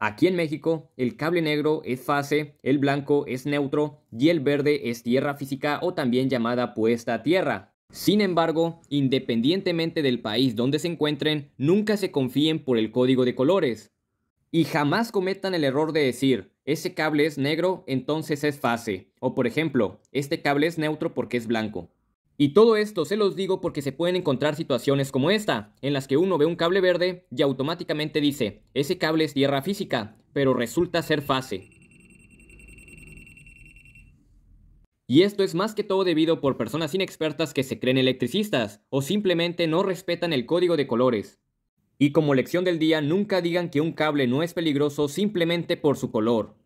Aquí en México, el cable negro es fase, el blanco es neutro y el verde es tierra física o también llamada puesta tierra. Sin embargo, independientemente del país donde se encuentren, nunca se confíen por el código de colores. Y jamás cometan el error de decir, ese cable es negro, entonces es fase. O por ejemplo, este cable es neutro porque es blanco. Y todo esto se los digo porque se pueden encontrar situaciones como esta, en las que uno ve un cable verde y automáticamente dice, ese cable es tierra física, pero resulta ser fase. Y esto es más que todo debido por personas inexpertas que se creen electricistas o simplemente no respetan el código de colores. Y como lección del día, nunca digan que un cable no es peligroso simplemente por su color.